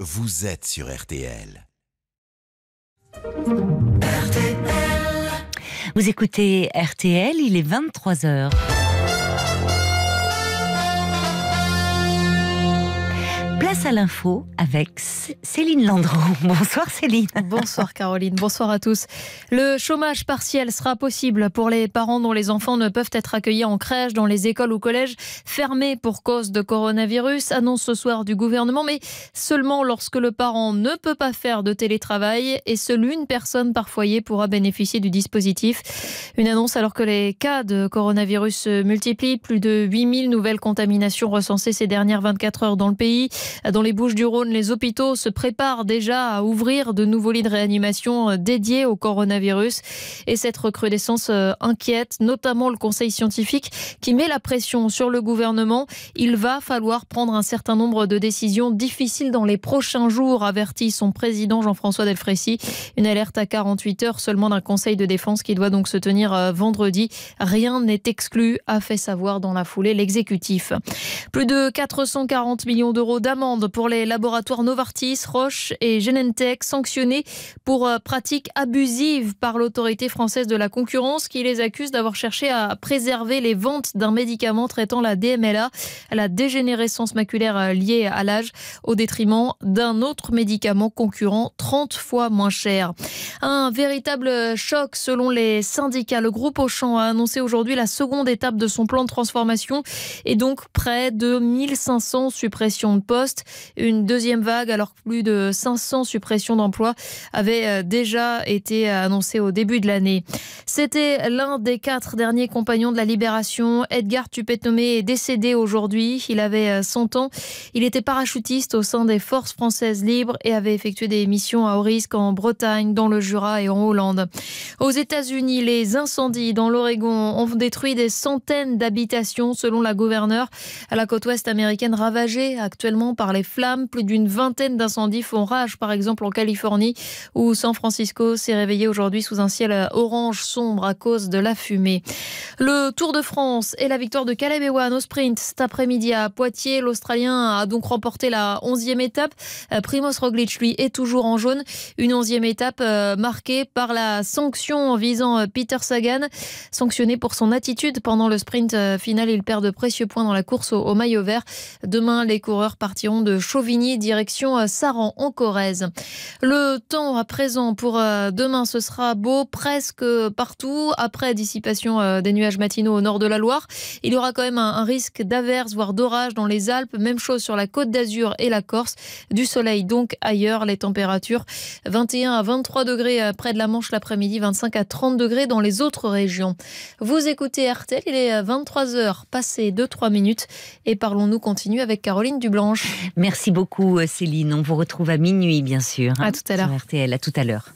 Vous êtes sur RTL. Vous écoutez RTL, il est 23h. Place à l'info avec Céline Landreau. Bonsoir Céline. Bonsoir Caroline, bonsoir à tous. Le chômage partiel sera possible pour les parents dont les enfants ne peuvent être accueillis en crèche, dans les écoles ou collèges fermés pour cause de coronavirus, annonce ce soir du gouvernement, mais seulement lorsque le parent ne peut pas faire de télétravail et seule une personne par foyer pourra bénéficier du dispositif. Une annonce alors que les cas de coronavirus se multiplient, plus de 8000 nouvelles contaminations recensées ces dernières 24 heures dans le pays. Dans les Bouches du Rhône, les hôpitaux se préparent déjà à ouvrir de nouveaux lits de réanimation euh, dédiés au coronavirus. Et cette recrudescence euh, inquiète notamment le Conseil scientifique qui met la pression sur le gouvernement. Il va falloir prendre un certain nombre de décisions difficiles dans les prochains jours, avertit son président Jean-François Delfrécy. Une alerte à 48 heures seulement d'un Conseil de défense qui doit donc se tenir euh, vendredi. Rien n'est exclu, a fait savoir dans la foulée l'exécutif. Plus de 440 millions d'euros d'amende pour les laboratoires Novartis, Roche et Genentech sanctionnés pour euh, pratiques abusives par l'autorité française de la concurrence qui les accuse d'avoir cherché à préserver les ventes d'un médicament traitant la DMLA, la dégénérescence maculaire euh, liée à l'âge, au détriment d'un autre médicament concurrent 30 fois moins cher. Un véritable choc selon les syndicats. Le groupe Auchan a annoncé aujourd'hui la seconde étape de son plan de transformation et donc près de 1500 suppressions de postes. Une deuxième vague, alors que plus de 500 suppressions d'emplois avaient euh, déjà été euh, annoncées au début de l'année. C'était l'un des quatre derniers compagnons de la Libération. Edgar tupet est décédé aujourd'hui. Il avait 100 euh, ans. Il était parachutiste au sein des forces françaises libres et avait effectué des missions à haut risque en Bretagne, dans le Jura et en Hollande. Aux États-Unis, les incendies dans l'Oregon ont détruit des centaines d'habitations selon la gouverneure à la côte ouest américaine ravagée actuellement par les flammes. Plus d'une vingtaine d'incendies font rage, par exemple en Californie, où San Francisco s'est réveillé aujourd'hui sous un ciel euh, orange sombre à cause de la fumée. Le Tour de France et la victoire de Caleb Ewan au sprint cet après-midi à Poitiers. L'Australien a donc remporté la 11e étape. Euh, Primoz Roglic, lui, est toujours en jaune. Une 11e étape euh, marquée par la sanction visant Peter Sagan, sanctionné pour son attitude pendant le sprint final. Il perd de précieux points dans la course au, maillot vert. Demain, les coureurs partiront de Chauvigny, direction euh, Saran en Corrèze. Le temps à présent pour euh, demain, ce sera beau presque partout. Après dissipation euh, des nuages matinaux au nord de la Loire, il y aura quand même un risque d'averse, voire d'orage dans les Alpes. Même chose sur la côte d'Azur et la Corse. Du soleil donc ailleurs. Les températures 21 à 23 degrés près de la Manche l'après-midi, 25 à 30 degrés dans les autres régions. Vous écoutez RTL, il est 23h, passé 2-3 minutes. Et parlons-nous continue avec Caroline Dublanche. Merci beaucoup euh, Céline. On vous retrouve à minuit bien sûr. Hein, à tout à l'heure. RTL, à tout à l'heure.